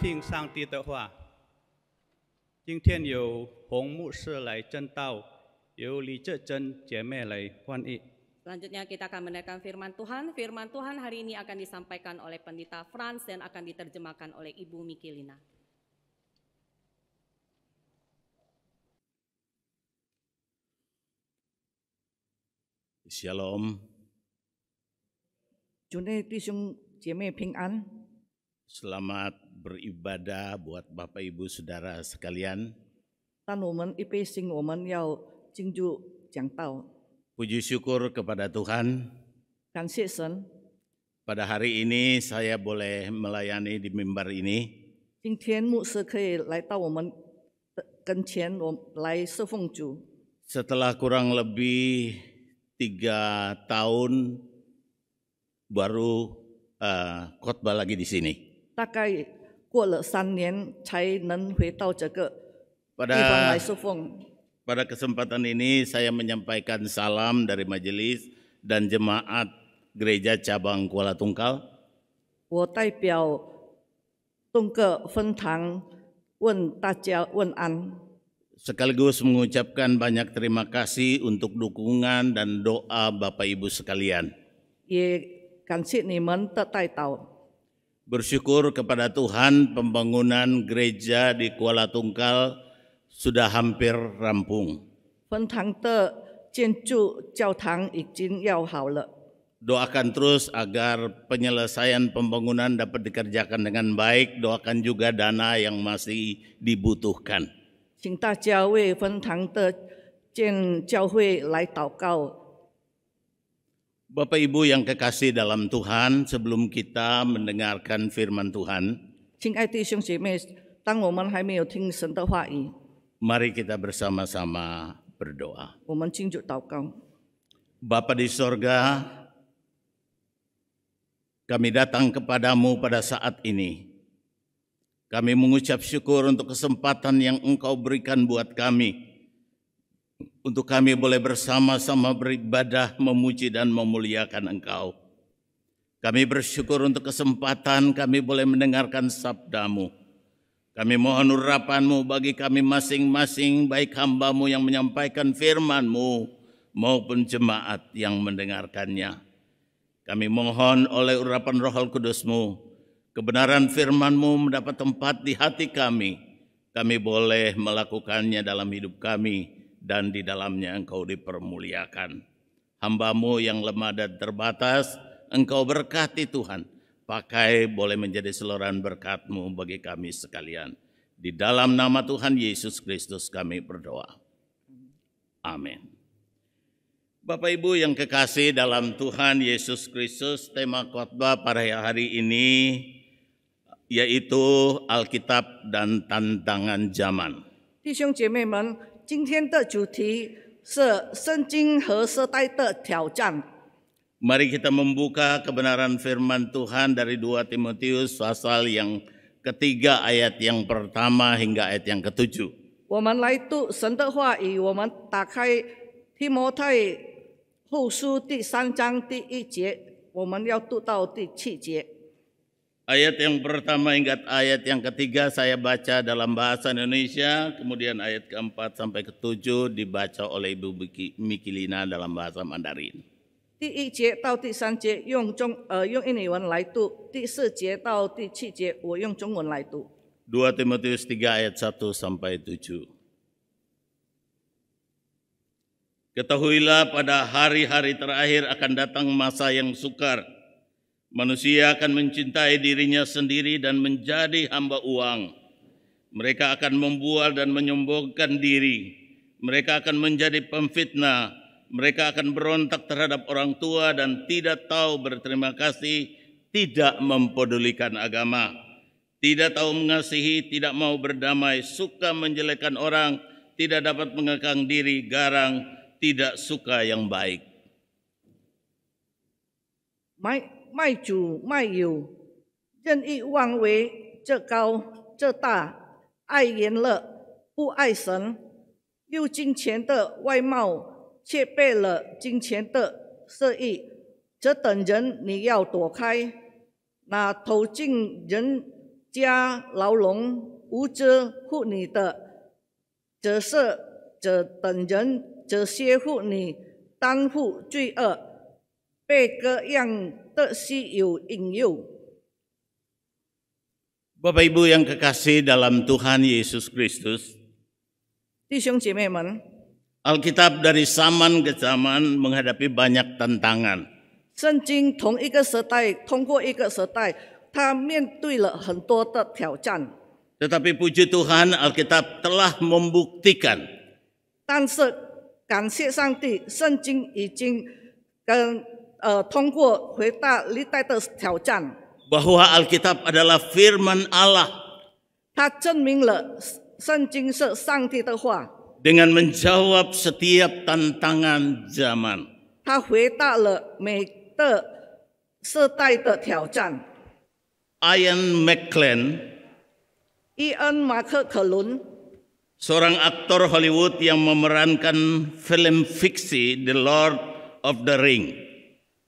听上帝的话。今天由洪牧师来正道，由李志珍姐妹来翻译。Selanjutnya kita akan mendengarkan firman Tuhan. Firman Tuhan hari ini akan disampaikan oleh pendeta Franz dan akan diterjemahkan oleh Ibu Mikilina. Shalom. Selamat beribadah buat Bapak Ibu Saudara sekalian. Kan Puji syukur kepada Tuhan. Kan Pada hari ini saya boleh melayani di mimbar ini. Setelah kurang lebih tiga tahun baru eh, khotbah lagi di sini. 大概 pada kesempatan ini saya menyampaikan salam dari majelis dan jemaat gereja cabang Kuala Tungkal. 我代表东个分堂问大家问安。Sekaligus mengucapkan banyak terima kasih untuk dukungan dan doa Bapak Ibu sekalian. 也感谢你们的带导。bersyukur kepada Tuhan pembangunan gereja di Kuala Tungkal sudah hampir rampung. Doakan terus agar penyelesaian pembangunan dapat dikerjakan dengan baik. Doakan juga dana yang masih dibutuhkan. 请大家为分堂的建教会来祷告。Bapak Ibu yang kekasih dalam Tuhan, sebelum kita mendengarkan firman Tuhan, mari kita bersama-sama berdoa. Bapak di sorga, kami datang kepadamu pada saat ini. Kami mengucap syukur untuk kesempatan yang engkau berikan buat kami untuk kami boleh bersama-sama beribadah, memuji dan memuliakan Engkau. Kami bersyukur untuk kesempatan kami boleh mendengarkan sabdamu. Kami mohon urapanmu bagi kami masing-masing, baik hambamu yang menyampaikan firmanmu maupun jemaat yang mendengarkannya. Kami mohon oleh urapan roh kudusmu, kebenaran firmanmu mendapat tempat di hati kami. Kami boleh melakukannya dalam hidup kami dan di dalamnya engkau dipermuliakan. Hambamu yang lemah dan terbatas, engkau berkati Tuhan. Pakai boleh menjadi seloran berkatmu bagi kami sekalian. Di dalam nama Tuhan Yesus Kristus kami berdoa. Amin. Bapak Ibu yang kekasih dalam Tuhan Yesus Kristus, tema khotbah pada hari ini yaitu Alkitab dan tantangan zaman. 今天的主题是圣经和时代的挑战。Mari kita membuka kebenaran firman Tuhan dari 2 Timotius pasal yang ketiga ayat yang pertama hingga ayat yang ketujuh. 我们来读神的话语，我们打开提摩太后书第三章第一节，我们要读到第七节。Ayat yang pertama hingga ayat yang ketiga saya baca dalam bahasa Indonesia, kemudian ayat keempat sampai ketujuh dibaca oleh Ibu Mikilina dalam bahasa Mandarin. 第一节到第三节用中呃用印尼文来读，第四节到第七节我用中文来读。2 eh, Timotius 3 ayat 1 sampai 7. Ketahuilah pada hari-hari terakhir akan datang masa yang sukar Manusia akan mencintai dirinya sendiri dan menjadi hamba uang. Mereka akan membual dan menyombongkan diri. Mereka akan menjadi pemfitnah. Mereka akan berontak terhadap orang tua dan tidak tahu berterima kasih, tidak mempedulikan agama. Tidak tahu mengasihi, tidak mau berdamai, suka menjelekan orang, tidak dapat mengekang diri, garang, tidak suka yang baik. My 卖主卖友，任意妄为，这高这大，爱言了不爱神，又金钱的外貌，却背了金钱的色意，这等人你要躲开。那投进人家牢笼，无知护你的，则是这等人，则歇护你，担负罪恶，被各样。E Bapak Ibu yang kekasih dalam Tuhan Yesus Kristus. Di men. Alkitab dari zaman ke zaman menghadapi banyak tantangan. Tetapi puji Tuhan Alkitab telah membuktikan. 但是感谢上帝，圣经已经跟呃通过回答历代的挑战。bahwa Alkitab adalah firman Allah. 他证明了圣经是上帝的话。dengan menjawab setiap tantangan zaman. 他回答了每个世代的挑战。Ian McClane, Ian McClane, seorang aktor Hollywood yang memerankan film fiksi The Lord of the Rings.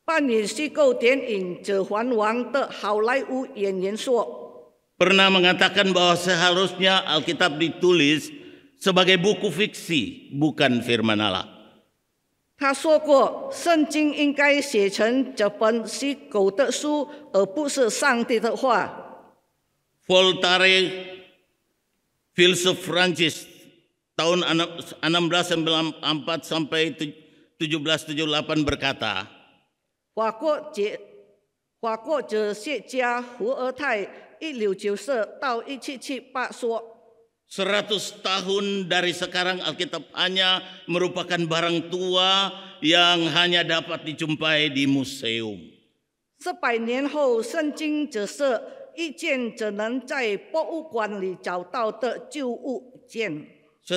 扮演虚构电影《指环王》的好莱坞演员说，pernah mengatakan bahwa seharusnya Alkitab ditulis sebagai buku fiksi, bukan firman Allah. 他说过，圣经应该写成这本虚构的书，而不是上帝的话。Voltaire, filsuf Prancis tahun 1694 sampai 1778 berkata, 法国解法国哲学家伏尔泰一六九四到一七七八说。Seratus tahun dari sekarang Alkitab hanya merupakan barang tua yang hanya dapat dijumpai di museum.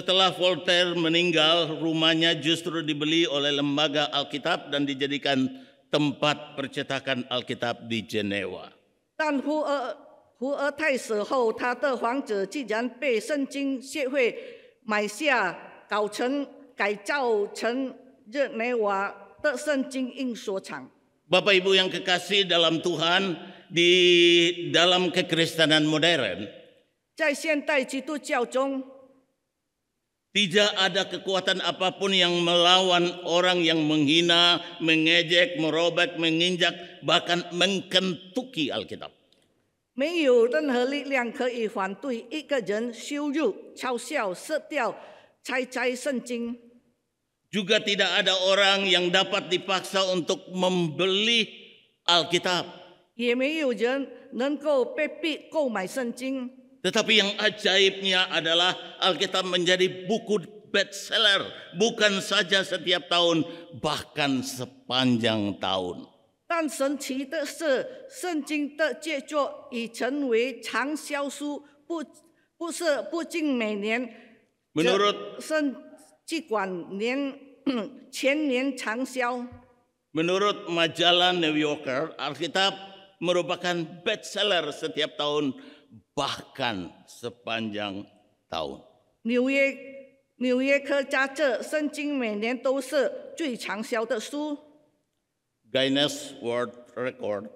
Setelah Voltaire meninggal, rumahnya justru dibeli oleh lembaga Alkitab dan dijadikan tempat percetakan Alkitab di Jenewa. 但胡尔胡尔太死后，他的房子竟然被圣经协会买下，搞成改造成日内瓦的圣经印所厂。Bapak Ibu yang kekasih dalam Tuhan di dalam kekristenan modern. 在现代基督教中。tidak ada kekuatan apapun yang melawan orang yang menghina, mengejek, merobek, menginjak, bahkan mengkentuki Alkitab. 没有任何力量可以反对一个人羞辱、嘲笑、射掉、拆拆圣经。Juga tidak ada orang yang dapat dipaksa untuk membeli Alkitab. 也没有人能够被逼购买圣经。tetapi yang ajaibnya adalah Alkitab menjadi buku bestseller bukan saja setiap tahun bahkan sepanjang tahun. Menurut majalah New Yorker, Alkitab merupakan bestseller setiap tahun bahkan sepanjang tahun. 纽约纽约客家这圣经每年都是最畅销的书。Guinness World Record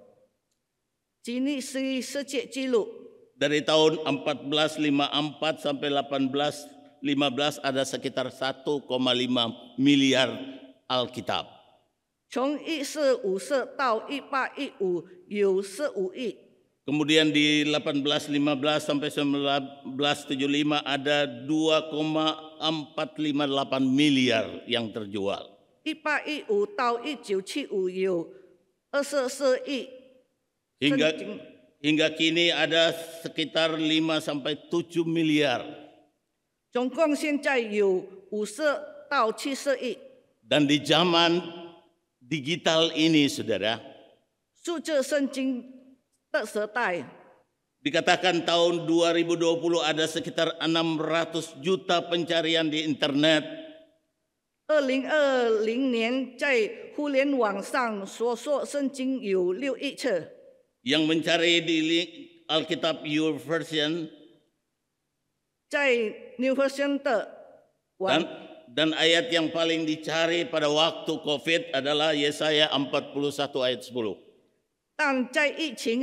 吉尼斯世界纪录。Dari tahun 1454 sampai 1815 ada sekitar 1,5 miliar Alkitab. Kemudian di 1815 sampai 1975 ada 2,458 miliar yang terjual. 1815到一八一五到一九七五有二十四亿。Hingga hingga hingga kini ada sekitar 5 sampai 7 miliar. dan di zaman digital ini, saudara, 数字圣经 tak setai. Dikatakan tahun 2020 ada sekitar 600 juta pencarian di internet. 二零二零年在互联网上搜索圣经有六亿次。Yang mencari di Alkitab Your Version 在 New Version dan, dan ayat yang paling dicari pada waktu COVID adalah Yesaya 41 ayat 10. Ayat itu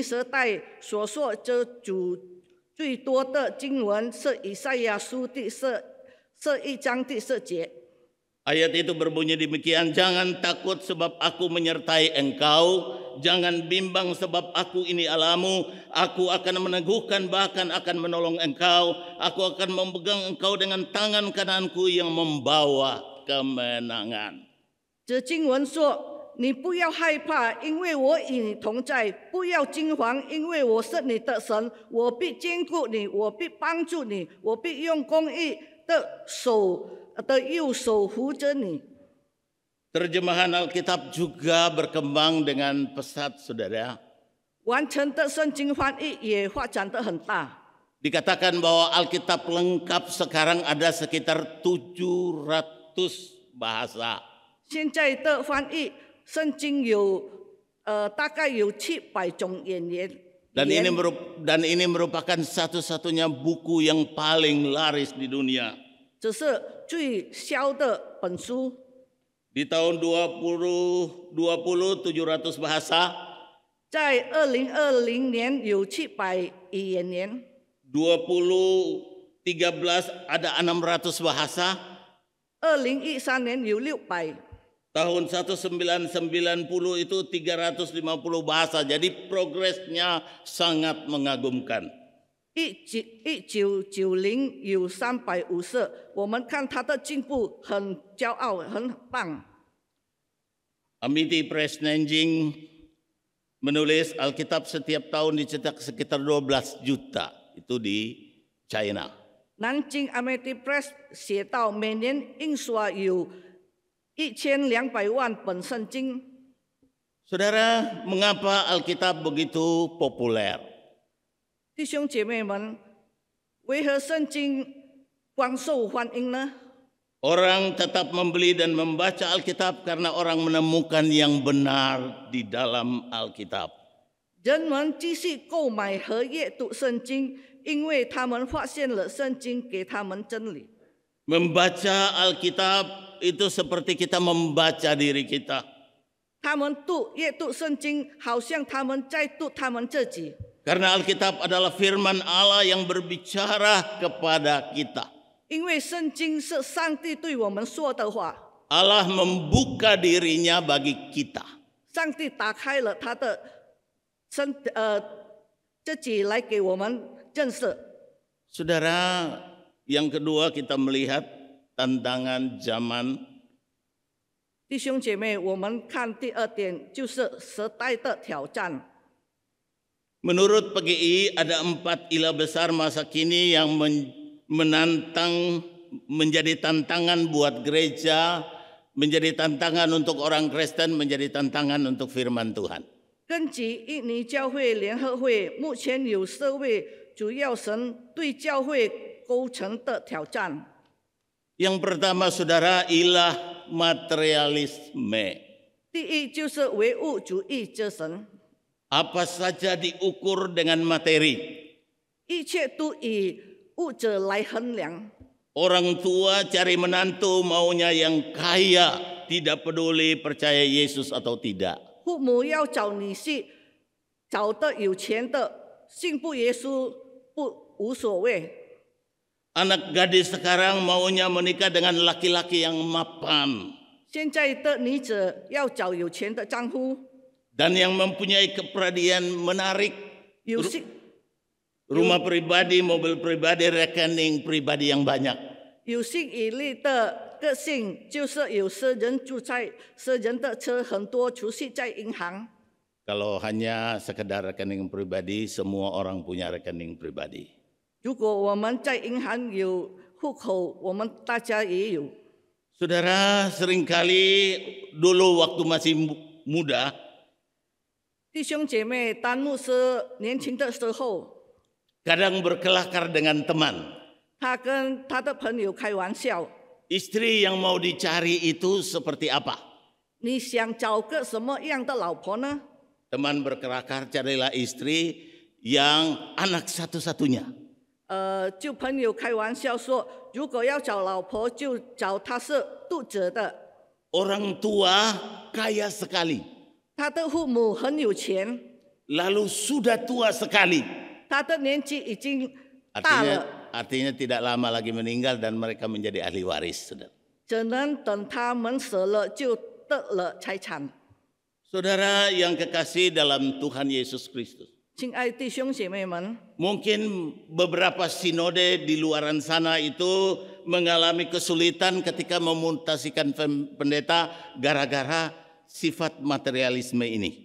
berbunyi demikian, jangan takut sebab aku menyertai engkau, jangan bimbang sebab aku ini alamu, aku akan meneguhkan bahkan akan menolong engkau, aku akan memegang engkau dengan tangan kananku yang membawa kemenangan. 这经文说,你不要害怕，因为我与你同在；不要惊惶，因为我是你的神，我必坚固你，我必帮助你，我必用公义的手的右手扶着你。Terjemahan Alkitab juga berkembang dengan pesat, saudara. 完成的圣经翻译也发展得很大。Dikatakan bahwa Alkitab lengkap sekarang ada sekitar 700 bahasa. 现在的翻译圣经有呃大概有七百种语言。Dan ini dan ini merupakan satu-satunya buku yang paling laris di dunia. Di tahun 20 700 bahasa. 在二零二零年有七百语言年。20 ada 600 bahasa. 二零一三年有六百。Tahun 1990 itu 350 bahasa. Jadi progresnya sangat mengagumkan. 一九一九九零有三百五十，我们看他的进步很骄傲，很棒。Amity Press Nanjing menulis Alkitab setiap tahun dicetak sekitar 12 juta. Itu di China. Nanjing Amity Press 写到每年印刷有 Saudara, mengapa Alkitab begitu populer? 弟兄姐妹们，为何圣经广受欢迎呢？Orang tetap membeli dan membaca Alkitab karena orang menemukan yang benar di dalam Alkitab. 人们继续购买和阅读圣经，因为他们发现了圣经给他们真理。Membaca Alkitab itu seperti kita membaca diri kita. Karena Alkitab adalah firman Allah yang berbicara kepada kita. Allah membuka dirinya bagi kita. 上帝打开了他的身呃自己来给我们认识。Saudara, eh, yang kedua kita melihat tantangan zaman. 弟兄姐妹，我们看第二点，就是时代的挑战。Menurut PGI ada empat ilah besar masa kini yang men menantang menjadi tantangan buat gereja, menjadi tantangan untuk orang Kristen, menjadi tantangan untuk firman Tuhan. 根据印尼教会联合会，目前有四位主要神对教会构成的挑战。yang pertama saudara ilah materialisme. Apa saja diukur dengan materi. Orang tua cari menantu maunya yang kaya, tidak peduli percaya Yesus atau tidak. 父母要找女婿，找的有钱的，信不耶稣不无所谓。Anak gadis sekarang maunya menikah dengan laki-laki yang mapan. Dan yang mempunyai keperadian menarik. Rumah pribadi, mobil pribadi, rekening pribadi yang banyak. 有信以利的个性就是有些人住在些人的车很多，储蓄在银行。Kalau hanya sekedar rekening pribadi, semua orang punya rekening pribadi. 如果我们在银行有户口，我们大家也有。Saudara, seringkali dulu waktu masih muda, 弟兄姐妹，当牧师年轻的时候，kadang berkelakar dengan teman. 他跟他的朋友开玩笑，Istri yang mau dicari itu seperti apa? 你想找个什么样的老婆呢？Teman berkelakar carilah istri yang anak satu-satunya. 呃，就朋友开玩笑说，如果要找老婆，就找她是读者的。Orang tua kaya sekali, sudah tua sekali. Artinya, tidak lama lagi meninggal dan mereka menjadi ahli waris. Saudara, 只能等他们死了就得了财产。saudara yang kekasih dalam Tuhan Yesus Kristus, Mungkin beberapa sinode di luaran sana itu mengalami kesulitan ketika memuntasikan pendeta gara-gara sifat materialisme ini.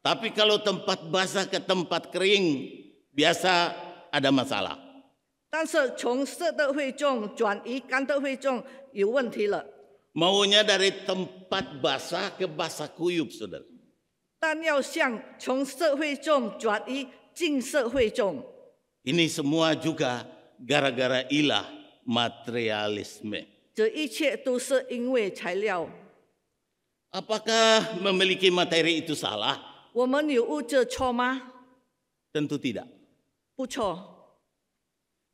Tapi kalau tempat basah ke tempat kering biasa ada masalah. 但是从色的会众转移干的会众有问题了。Maunya dari tempat basah ke basah kuyup, saudara. Ini semua juga gara-gara ilah materialisme. Apakah memiliki materi itu salah? 我们有物质错吗？Tentu tidak.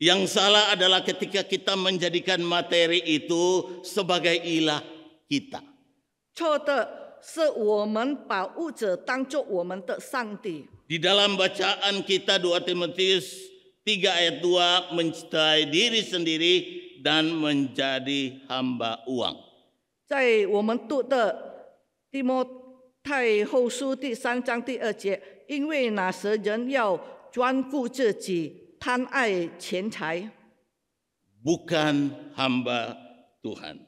Yang salah adalah ketika kita menjadikan materi itu sebagai ilah kita. Di dalam bacaan kita 2 Timotius 3 ayat 2 mencintai diri sendiri dan menjadi hamba uang. 在我们读的提摩太后书第三章第二节，因为那时人要专顾自己，贪爱钱财，bukan hamba Tuhan.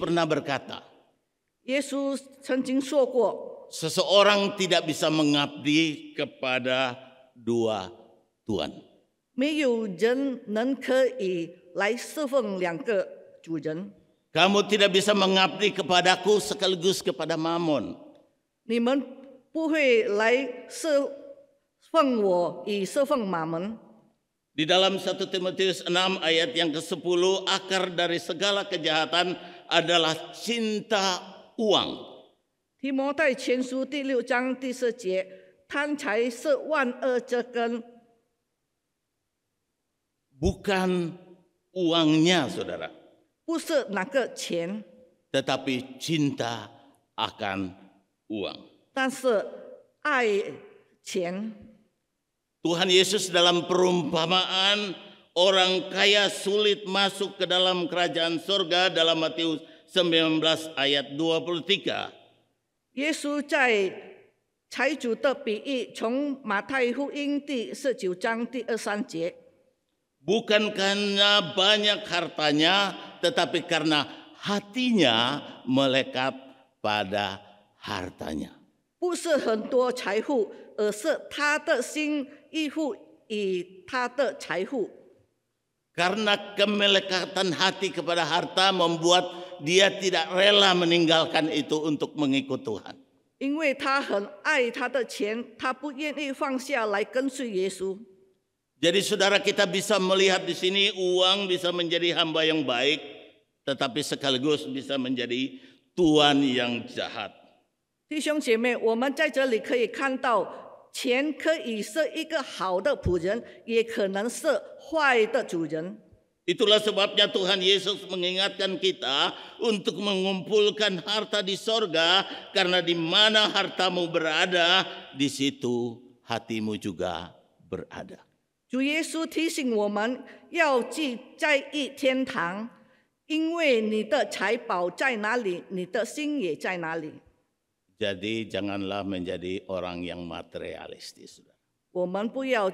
pernah berkata, 耶稣曾经说过，seseorang tidak bisa mengabdi kepada dua tuan. 没有人能可以来侍奉两个主人。kamu tidak bisa mengabdi kepadaku sekaligus kepada Mammon. Di dalam 1 Timotius 6 ayat yang ke-10, akar dari segala kejahatan adalah cinta uang. E Bukan uangnya, saudara tetapi cinta akan uang. Tuhan Yesus dalam perumpamaan orang kaya sulit masuk ke dalam kerajaan surga dalam Matius 19 ayat 23. Yesus 在财主的比喻，从马太福音第十九章第二三节。Bukan karena banyak hartanya, tetapi karena hatinya melekat pada hartanya. Karena kemelekatan hati kepada harta membuat dia tidak rela meninggalkan itu untuk mengikut Tuhan. Karena dia sangat mencintai uang, dia tidak mau meninggalkan Tuhan. Jadi saudara kita bisa melihat di sini uang bisa menjadi hamba yang baik, tetapi sekaligus bisa menjadi tuan yang jahat. 弟兄姐妹，我们在这里可以看到，钱可以是一个好的仆人，也可能是坏的主人。Itulah sebabnya Tuhan Yesus mengingatkan kita untuk mengumpulkan harta di sorga, karena di mana hartamu berada, di situ hatimu juga berada. 主耶稣提醒我们要去在意天堂，因为你的财宝在哪里，你的心也在哪里。Jadi janganlah menjadi orang yang materialistis. 我们不要，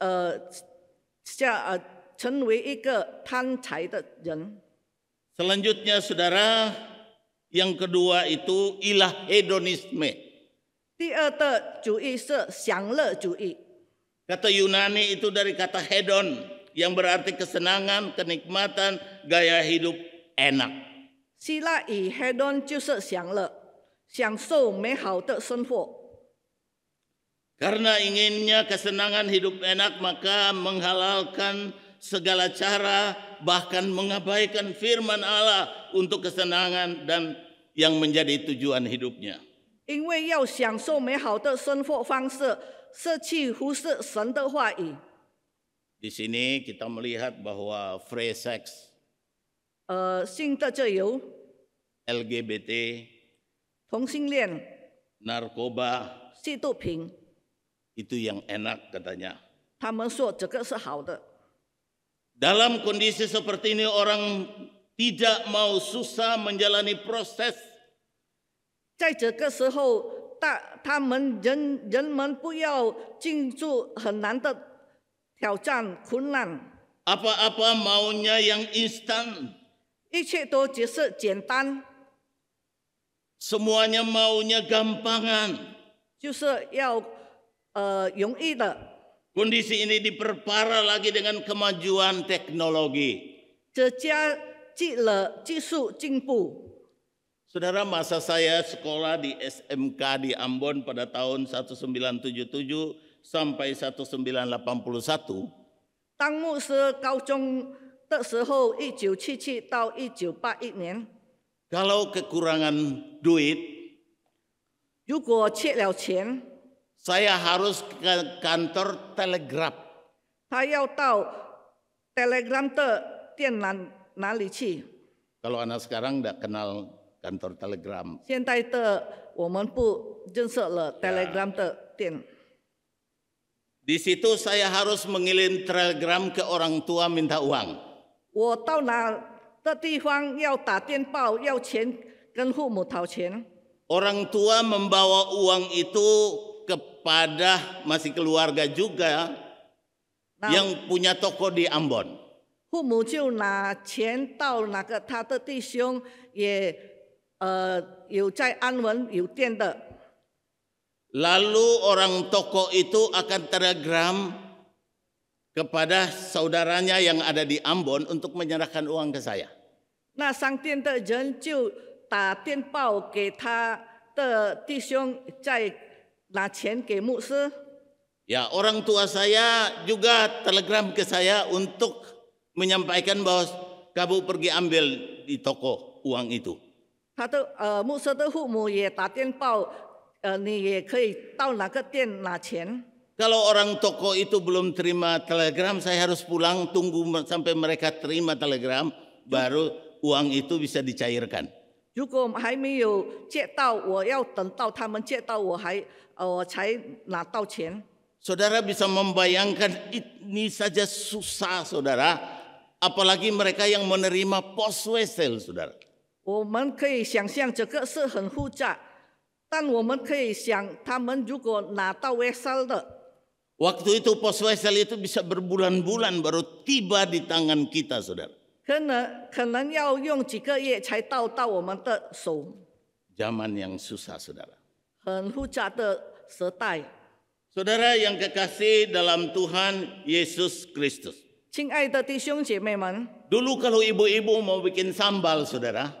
呃，下呃，成为一个贪财的人。Selanjutnya, saudara, yang kedua itu ilah hedonisme. 第二的主义是享乐主义。Kata Yunani itu dari kata hedon yang berarti kesenangan, kenikmatan, gaya hidup enak. i hedon 就是享乐，享受美好的生活。Karena inginnya kesenangan hidup enak maka menghalalkan segala cara bahkan mengabaikan firman Allah untuk kesenangan dan yang menjadi tujuan hidupnya. 因为要享受美好的生活方式。di sini kita melihat bahwa free sex, narkoba, 同性恋、narkoba itu yang enak katanya. 他们说这个是好的。Dalam kondisi seperti ini orang tidak mau susah menjalani proses 在这个时候，大他们人人们不要进入很难的挑战困难。Apa-apa maunya yang instan. 一切都只是简单。Semuanya maunya gampangan. ini diperparah lagi dengan kemajuan teknologi. Saudara masa saya sekolah di SMK di Ambon pada tahun 1977 sampai 1981. Tang Mu Se Kau Chong kalau kekurangan duit, saya harus ke kantor telegraf. telegram Kalau anak sekarang tidak kenal 干到 Telegram。现在的我们不建设了 Telegram di situ saya harus mengirim telegram ke orang tua minta uang. orang tua membawa uang itu kepada masih keluarga juga nah. yang punya toko di Ambon. 父母就拿钱到哪个他的弟兄也。呃有在安稳有电的。Lalu orang toko itu akan telegram kepada saudaranya yang ada di Ambon untuk menyerahkan uang ke saya. Nah, sang tian de ren jiu da bao ge ta de di xiong zai na qian ge mu shi. Ya, orang tua saya juga telegram ke saya untuk menyampaikan bahwa kamu pergi ambil di toko uang itu. 他都呃，牧师的父母也打电报，呃，你也可以到哪个店拿钱。Kalau orang toko itu belum terima telegram, saya harus pulang tunggu sampai mereka terima telegram, baru uang itu bisa dicairkan. masih Saudara bisa membayangkan ini saja susah, saudara. Apalagi mereka yang menerima post sale, saudara. 我们可以想象这个是很复杂，但我们可以想，他们如果拿到 Wesel 的。Waktu itu pos Wesel itu bisa berbulan-bulan baru tiba di tangan kita, saudara. 可能可能要用几个月才到到我们的手。Zaman yang susah, saudara. 很复杂的时代。Saudara yang kekasih dalam Tuhan Yesus Kristus. 亲爱的弟兄姐妹们，dulu kalau ibu-ibu mau bikin sambal, saudara.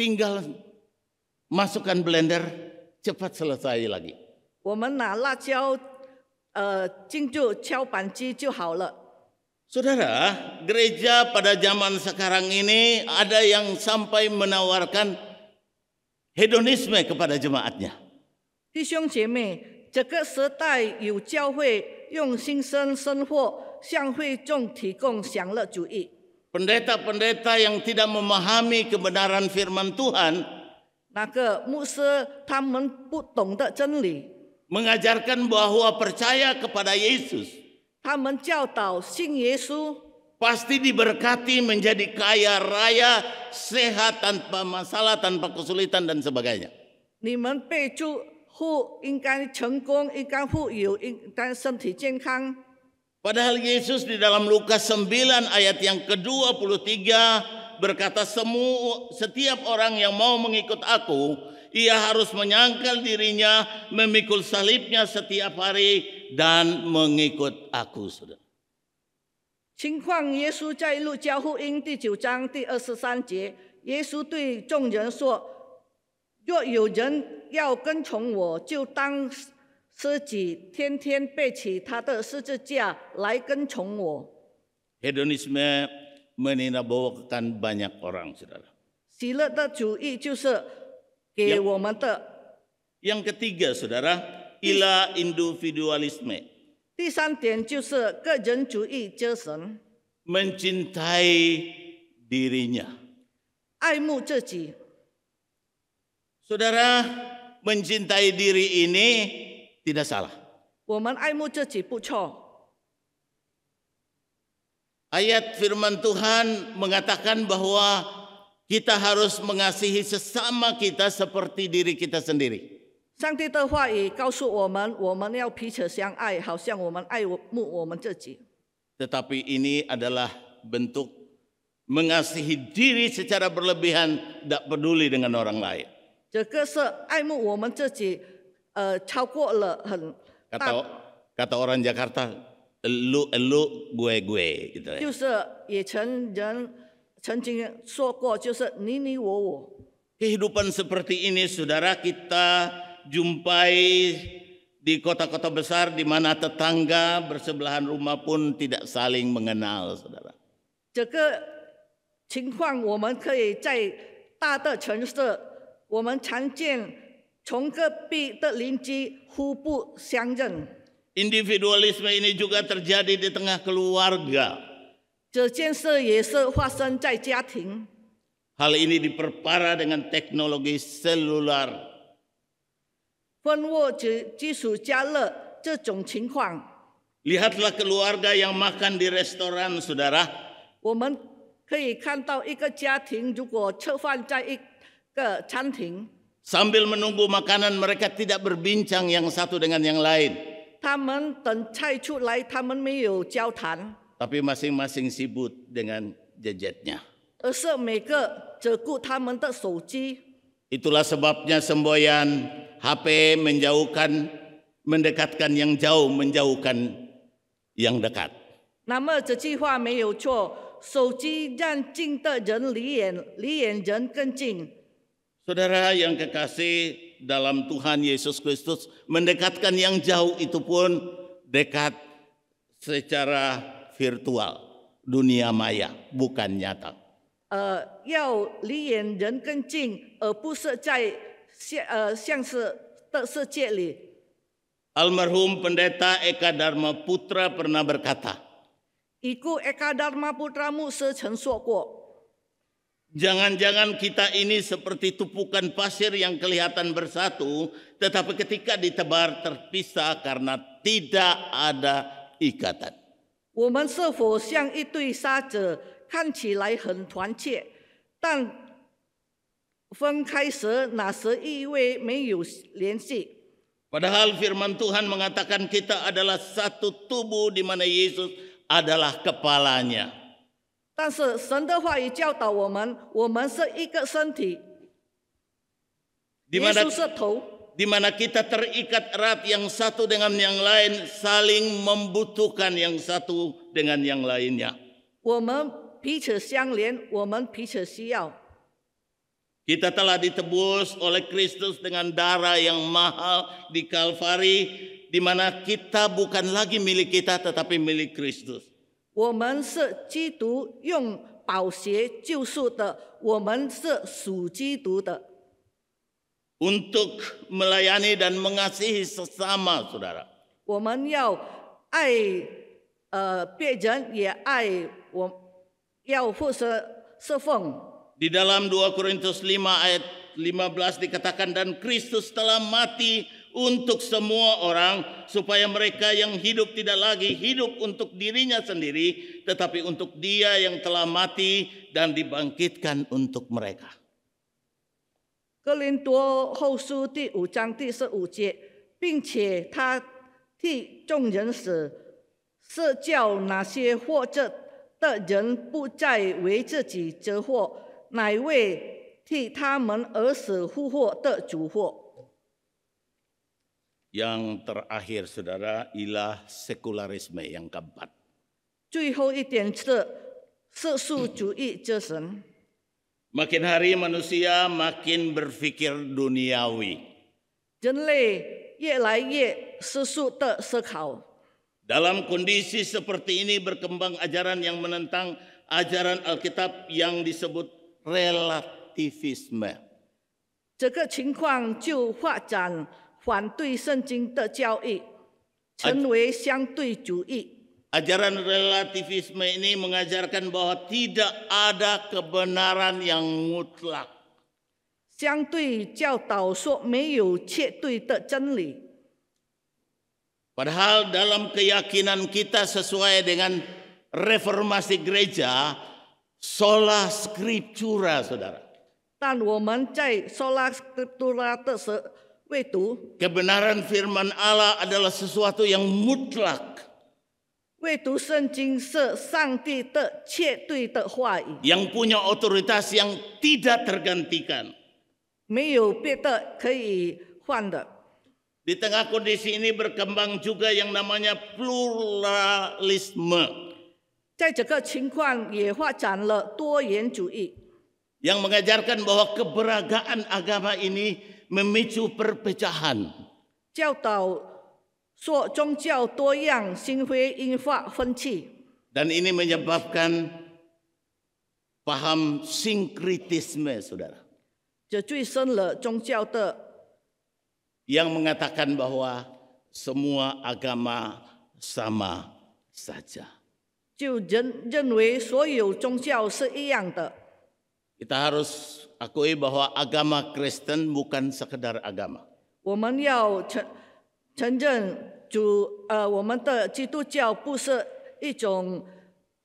tinggal masukkan blender cepat selesai lagi. Saudara, gereja pada zaman sekarang ini ada yang sampai menawarkan hedonisme kepada jemaatnya. 弟兄姐妹，这个时代有教会用心生生活，向会众提供享乐主义。pendeta-pendeta yang tidak memahami kebenaran firman Tuhan, nah, mengajarkan bahwa percaya kepada Yesus pasti diberkati menjadi kaya raya, sehat tanpa masalah, tanpa kesulitan dan sebagainya. 你们被祝福应该成功，应该富有，应该身体健康。Padahal Yesus di dalam Lukas 9 ayat yang ke-23 berkata semua setiap orang yang mau mengikut aku ia harus menyangkal dirinya, memikul salibnya setiap hari dan mengikut aku, Saudara. 情况，耶稣在路加福音第九章第二十三节，耶稣对众人说：“若有人要跟从我，就当自己天天背起他的十字架来跟从我。Hedonisme meninabawakan banyak orang, saudara. 喜乐的主义就是给我们的。Yang ketiga, saudara, ila individualisme. 第三点就是个人主义精神。Mencintai dirinya. 爱慕自己。Saudara, mencintai diri ini tidak salah. Ayat firman Tuhan mengatakan bahwa kita harus mengasihi sesama kita seperti diri kita sendiri. Tetapi ini adalah bentuk mengasihi diri secara berlebihan, tidak peduli dengan orang lain. 这个是爱慕我们自己。呃超过了很大。kata eh, kata orang Jakarta lu lu gue gue gitu ya. Kehidupan seperti ini, saudara kita jumpai di kota-kota besar di mana tetangga bersebelahan rumah pun tidak saling mengenal, saudara. 这个情况我们可以在大的城市，我们常见从隔壁的邻居互不相认。Individualisme ini juga terjadi di tengah keluarga. 这件事也是发生在家庭。Hal ini diperparah dengan teknologi seluler. 分握及技术加热这种情况。Lihatlah keluarga yang makan di restoran, saudara. 我们可以看到一个家庭如果吃饭在一个餐厅。Sambil menunggu makanan mereka tidak berbincang yang satu dengan yang lain. Tapi masing masing-masing sibuk dengan jejetnya. Itulah sebabnya semboyan HP menjauhkan, mendekatkan yang jauh, menjauhkan yang dekat. 那么这句话没有错，手机让近的人离远，离远人更近，Saudara yang kekasih dalam Tuhan Yesus Kristus, mendekatkan yang jauh itu pun dekat secara virtual, dunia maya, bukan nyata. Uh, 要离远人更近，而不是在现呃像是的世界里。Almarhum Pendeta Eka Dharma Putra pernah berkata, "Iku Eka Dharma Putramu 曾说过。Jangan-jangan kita ini seperti tumpukan pasir yang kelihatan bersatu, tetapi ketika ditebar terpisah karena tidak ada ikatan. Padahal firman Tuhan mengatakan kita adalah satu tubuh di mana Yesus adalah kepalanya. Dimana mana kita terikat erat yang satu dengan yang lain, saling membutuhkan yang satu dengan yang lainnya. Kita telah ditebus oleh Kristus dengan darah yang mahal di Kalvari, di mana kita bukan lagi milik kita tetapi milik Kristus. 我们是基督用宝血救赎的，我们是属基督的。Untuk melayani dan mengasihi sesama saudara. 我们要爱呃别人，也爱我，要互相侍奉。Di dalam 2 Korintus 5 ayat 15 dikatakan dan Kristus telah mati “为了所有的人，使那些活着的人不再为自己而活，乃为替他们而死复活的主活。” yang terakhir saudara ialah sekularisme yang keempat. makin hari manusia makin berpikir duniawi. Dalam kondisi seperti ini berkembang ajaran yang menentang ajaran Alkitab yang disebut relativisme. 这个情况就发展反对圣经的教义，成为相对主义。Ajaran relativisme ini mengajarkan bahwa tidak ada kebenaran yang mutlak. 相对教导说没有绝对的真理。Padahal dalam keyakinan kita sesuai dengan reformasi gereja, sola scriptura, saudara. 但我们在 sola scriptura Wetu, kebenaran firman Allah adalah sesuatu yang mutlak. Wetu, yang punya otoritas yang tidak tergantikan. Di tengah kondisi ini berkembang juga yang namanya pluralisme. Yang mengajarkan bahwa keberagaman agama ini memicu perpecahan. 教导说宗教多样性会引发分歧，Dan ini menyebabkan paham sinkritisme, saudara. 这最深了宗教的 Yang mengatakan bahwa semua agama sama saja. 就人认为所有宗教是一样的，kita harus akui bahwa agama Kristen bukan sekedar agama. 我们要承承认主呃我们的基督教不是一种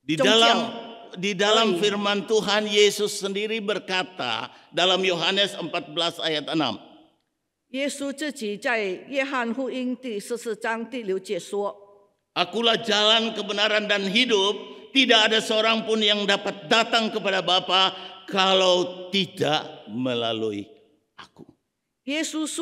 Di dalam di dalam firman Tuhan Yesus sendiri berkata dalam Yohanes 14 ayat 6. Yesus 自己在约翰福音第十四章第六节说：“Akulah jalan kebenaran dan hidup. Tidak ada seorang pun yang dapat datang kepada Bapa kalau tidak melalui aku. Yesus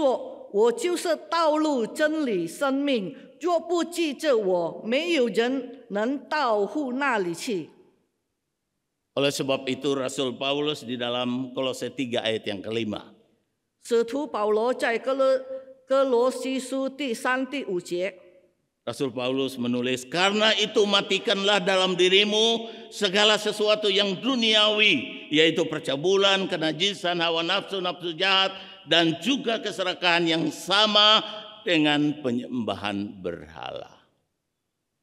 Oleh sebab itu Rasul Paulus di dalam Kolose 3 ayat yang kelima. 使徒保罗在哥罗哥罗西书第三、第五节。Rasul Paulus menulis, "Karena itu matikanlah dalam dirimu segala sesuatu yang duniawi, yaitu percabulan, kenajisan, hawa nafsu, nafsu jahat, dan juga keserakahan yang sama dengan penyembahan berhala."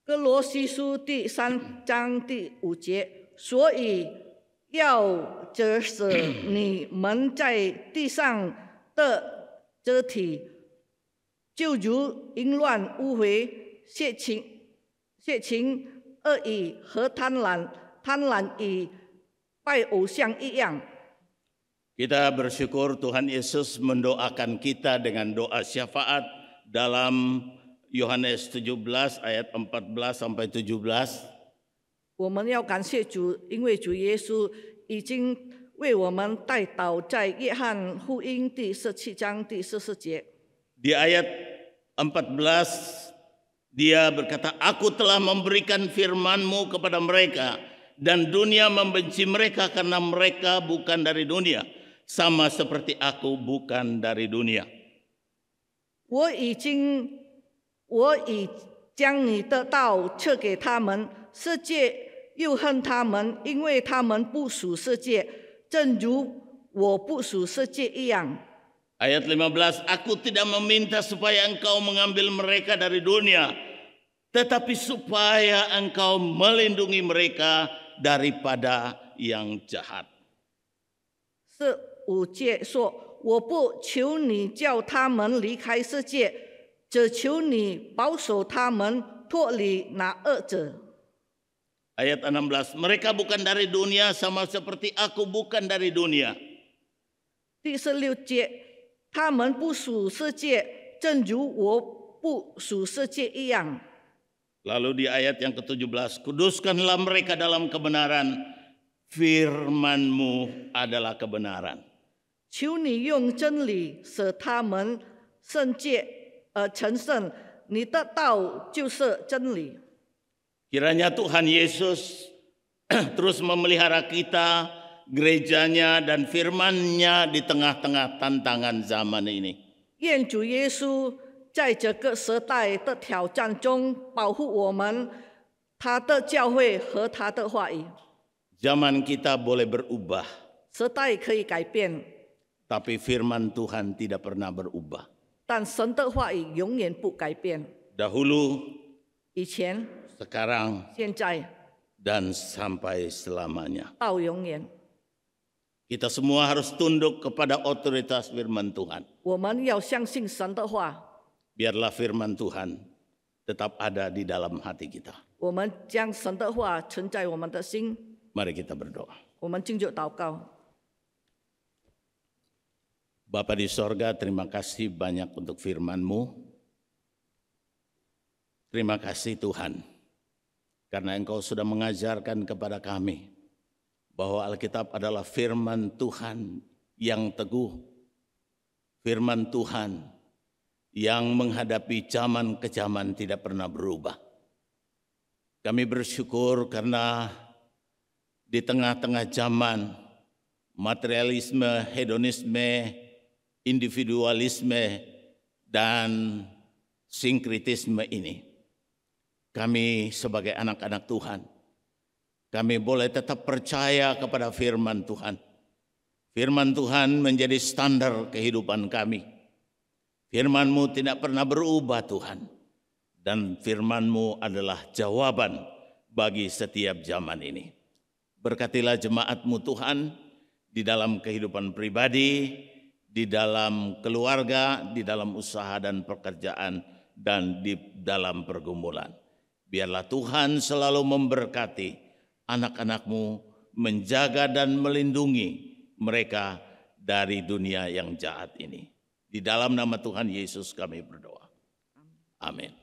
Kelosi suti san cangti uje, soi yao ni di sang de zhe ti, kita bersyukur Tuhan Yesus mendoakan kita dengan doa syafaat dalam Yohanes 17 ayat 14 sampai 17. Di ayat 14 dia berkata, aku telah memberikan firmanmu kepada mereka dan dunia membenci mereka karena mereka bukan dari dunia. Sama seperti aku bukan dari dunia. 我已经，我已将你的道赐给他们，世界又恨他们，因为他们不属世界，正如我不属世界一样。Ayat 15, aku tidak meminta supaya engkau mengambil mereka dari dunia, tetapi supaya engkau melindungi mereka daripada yang jahat. 这五节说：“我不求你叫他们离开世界，只求你保守他们脱离那恶者。” Ayat 16, mereka bukan dari dunia sama seperti aku bukan dari dunia. 第十六节他们不属世界，正如我不属世界一样。Lalu di ayat yang ke-17, kuduskanlah mereka dalam kebenaran, firmanmu adalah kebenaran. Kiranya Tuhan Yesus terus memelihara kita gerejanya dan firman-Nya di tengah-tengah tantangan zaman ini. Yang Tuhan Yesus zaman kita boleh berubah. tapi firman Tuhan tidak pernah berubah. 但神的话语永远不改变。Dahulu. 以前。Sekarang. dan sampai selamanya. 到永远。kita semua harus tunduk kepada otoritas firman Tuhan. Biarlah firman Tuhan tetap ada di dalam hati kita. Mari kita berdoa. Bapak di sorga, terima kasih banyak untuk firman-Mu. Terima kasih Tuhan, karena Engkau sudah mengajarkan kepada kami bahwa Alkitab adalah firman Tuhan yang teguh, firman Tuhan yang menghadapi zaman ke zaman tidak pernah berubah. Kami bersyukur karena di tengah-tengah zaman materialisme, hedonisme, individualisme, dan sinkritisme ini. Kami sebagai anak-anak Tuhan, kami boleh tetap percaya kepada firman Tuhan. Firman Tuhan menjadi standar kehidupan kami. Firman-Mu tidak pernah berubah Tuhan. Dan firman-Mu adalah jawaban bagi setiap zaman ini. Berkatilah jemaat-Mu Tuhan di dalam kehidupan pribadi, di dalam keluarga, di dalam usaha dan pekerjaan, dan di dalam pergumulan. Biarlah Tuhan selalu memberkati anak-anakmu menjaga dan melindungi mereka dari dunia yang jahat ini. Di dalam nama Tuhan Yesus kami berdoa. Amin.